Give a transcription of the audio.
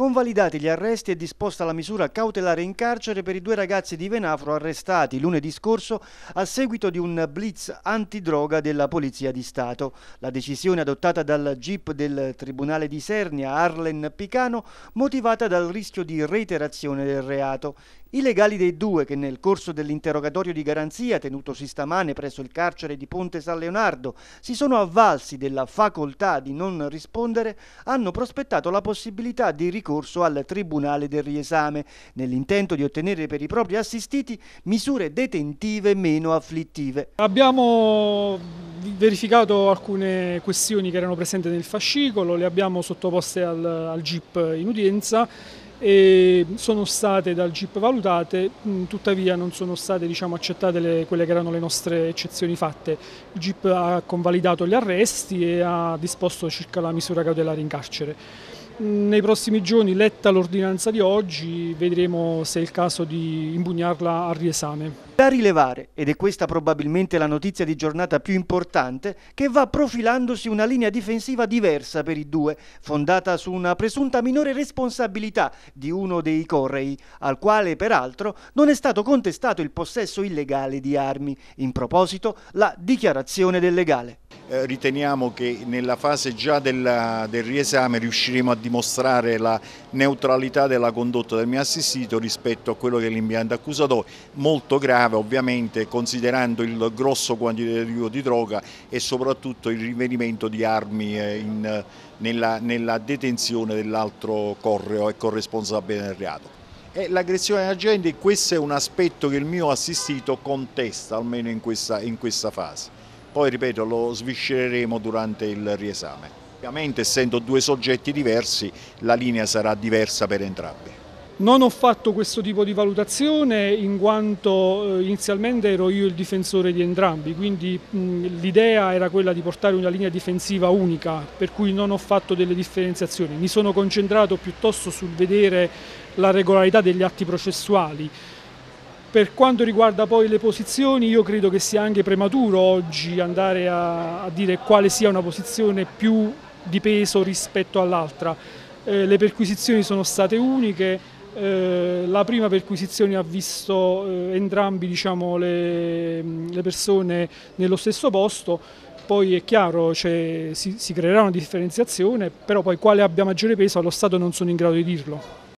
Convalidati gli arresti è disposta la misura cautelare in carcere per i due ragazzi di Venafro arrestati lunedì scorso a seguito di un blitz antidroga della Polizia di Stato. La decisione adottata dal GIP del Tribunale di Sernia Arlen Picano motivata dal rischio di reiterazione del reato. I legali dei due che nel corso dell'interrogatorio di garanzia tenutosi stamane presso il carcere di Ponte San Leonardo si sono avvalsi della facoltà di non rispondere hanno prospettato la possibilità di ricorrere ricorso al Tribunale del Riesame, nell'intento di ottenere per i propri assistiti misure detentive meno afflittive. Abbiamo verificato alcune questioni che erano presenti nel fascicolo, le abbiamo sottoposte al, al GIP in udienza e sono state dal GIP valutate, mm, tuttavia non sono state diciamo, accettate le, quelle che erano le nostre eccezioni fatte. Il GIP ha convalidato gli arresti e ha disposto circa la misura cautelare in carcere. Nei prossimi giorni, letta l'ordinanza di oggi, vedremo se è il caso di impugnarla al riesame. Da rilevare, ed è questa probabilmente la notizia di giornata più importante, che va profilandosi una linea difensiva diversa per i due, fondata su una presunta minore responsabilità di uno dei correi, al quale peraltro non è stato contestato il possesso illegale di armi. In proposito, la dichiarazione del legale. Eh, riteniamo che nella fase già della, del riesame riusciremo a dimostrare la neutralità della condotta del mio assistito rispetto a quello che è l'impianto accusato molto grave ovviamente considerando il grosso quantitativo di droga e soprattutto il rinvenimento di armi eh, in, nella, nella detenzione dell'altro correo e corresponsabile del reato. L'aggressione agli agenti, questo è un aspetto che il mio assistito contesta almeno in questa, in questa fase poi ripeto lo sviscereremo durante il riesame. Ovviamente essendo due soggetti diversi la linea sarà diversa per entrambi. Non ho fatto questo tipo di valutazione in quanto eh, inizialmente ero io il difensore di entrambi, quindi l'idea era quella di portare una linea difensiva unica, per cui non ho fatto delle differenziazioni. Mi sono concentrato piuttosto sul vedere la regolarità degli atti processuali. Per quanto riguarda poi le posizioni, io credo che sia anche prematuro oggi andare a, a dire quale sia una posizione più di peso rispetto all'altra. Eh, le perquisizioni sono state uniche, eh, la prima perquisizione ha visto eh, entrambi diciamo, le, le, persone nello stesso posto, poi è chiaro cioè, si, si creerà una differenziazione, però poi quale abbia maggiore peso allo Stato non sono in grado di dirlo.